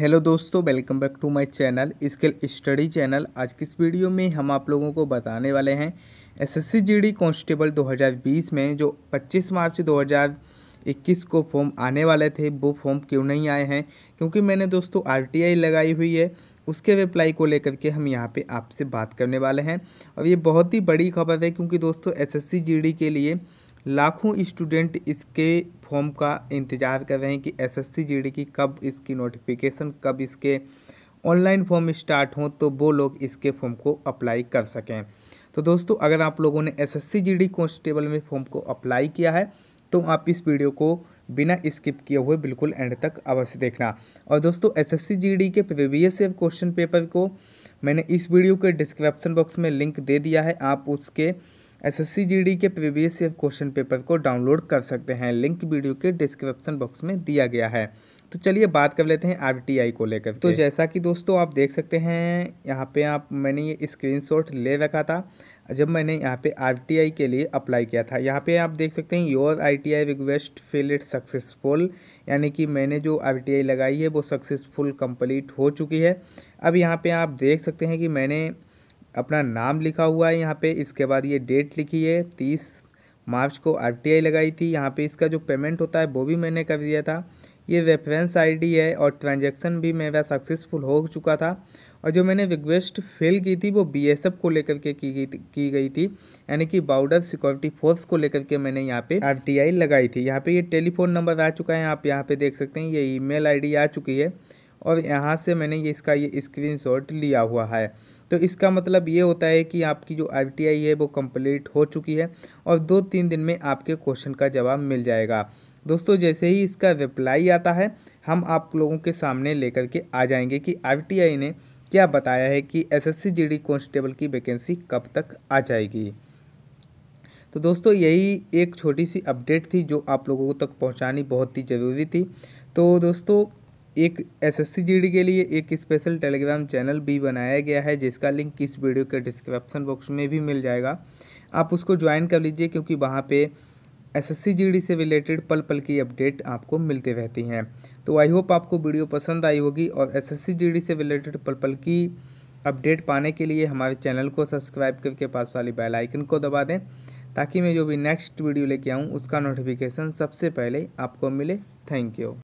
hello दोस्तों welcome back to my channel skill study channel आज की इस वीडियो में हम आप लोगों को बताने वाले हैं एसएससी जीडी कांस्टेबल 2020 में जो 25 मार्च 2021 को फॉर्म आने वाले थे वो फॉर्म क्यों नहीं आए हैं क्योंकि मैंने दोस्तों आरटीआई लगाई हुई है उसके रिप्लाई को लेकर के हम यहाँ पर आपसे बात करने वाले हैं और ये बहुत ही बड़ी खबर है क्योंकि दोस्तों एस एस के लिए लाखों स्टूडेंट इसके फॉर्म का इंतज़ार कर रहे हैं कि एसएससी जीडी की कब इसकी नोटिफिकेशन कब इसके ऑनलाइन फॉर्म स्टार्ट हों तो वो लोग इसके फॉर्म को अप्लाई कर सकें तो दोस्तों अगर आप लोगों ने एस एस कांस्टेबल में फॉर्म को अप्लाई किया है तो आप इस वीडियो को बिना स्किप किए हुए बिल्कुल एंड तक अवश्य देखना और दोस्तों एस एस के प्रीवियस ईयर क्वेश्चन पेपर को मैंने इस वीडियो के डिस्क्रिप्सन बॉक्स में लिंक दे दिया है आप उसके एसएससी जीडी के प्रीवियस ईयर क्वेश्चन पेपर को डाउनलोड कर सकते हैं लिंक वीडियो के डिस्क्रिप्शन बॉक्स में दिया गया है तो चलिए बात कर लेते हैं आर को लेकर तो जैसा कि दोस्तों आप देख सकते हैं यहाँ पे आप मैंने ये स्क्रीन ले रखा था जब मैंने यहाँ पे आर के लिए अप्लाई किया था यहाँ पे आप देख सकते हैं your ITI request fill it successful यानी कि मैंने जो आर लगाई है वो सक्सेसफुल कंप्लीट हो चुकी है अब यहाँ पे आप देख सकते हैं कि मैंने अपना नाम लिखा हुआ है यहाँ पे इसके बाद ये डेट लिखी है तीस मार्च को आर लगाई थी यहाँ पे इसका जो पेमेंट होता है वो भी मैंने कर दिया था ये रेफरेंस आईडी है और ट्रांजैक्शन भी मेरा सक्सेसफुल हो चुका था और जो मैंने रिक्वेस्ट फेल की थी वो बीएसएफ को लेकर के की गई की गई थी यानी कि बॉर्डर सिक्योरिटी फोर्स को लेकर के मैंने यहाँ पे आर लगाई थी यहाँ पे ये टेलीफोन नंबर आ चुका है आप यहाँ पे देख सकते हैं ये ई मेल आ चुकी है और यहाँ से मैंने ये इसका ये स्क्रीन लिया हुआ है तो इसका मतलब ये होता है कि आपकी जो आई है वो कम्प्लीट हो चुकी है और दो तीन दिन में आपके क्वेश्चन का जवाब मिल जाएगा दोस्तों जैसे ही इसका रिप्लाई आता है हम आप लोगों के सामने लेकर के आ जाएंगे कि आई ने क्या बताया है कि एसएससी जीडी कांस्टेबल की वैकेंसी कब तक आ जाएगी तो दोस्तों यही एक छोटी सी अपडेट थी जो आप लोगों तक पहुंचानी बहुत ही ज़रूरी थी तो दोस्तों एक एसएससी जीडी के लिए एक स्पेशल टेलीग्राम चैनल भी बनाया गया है जिसका लिंक इस वीडियो के डिस्क्रिप्शन बॉक्स में भी मिल जाएगा आप उसको ज्वाइन कर लीजिए क्योंकि वहाँ पे एसएससी जीडी से रिलेटेड पल पल की अपडेट आपको मिलती रहती हैं तो आई होप आपको वीडियो पसंद आई होगी और एस एस से रिलेटेड पल पल की अपडेट पाने के लिए हमारे चैनल को सब्सक्राइब करके पास वाली बेल आइकन को दबा दें ताकि मैं जो भी नेक्स्ट वीडियो लेके आऊँ उसका नोटिफिकेशन सबसे पहले आपको मिले थैंक यू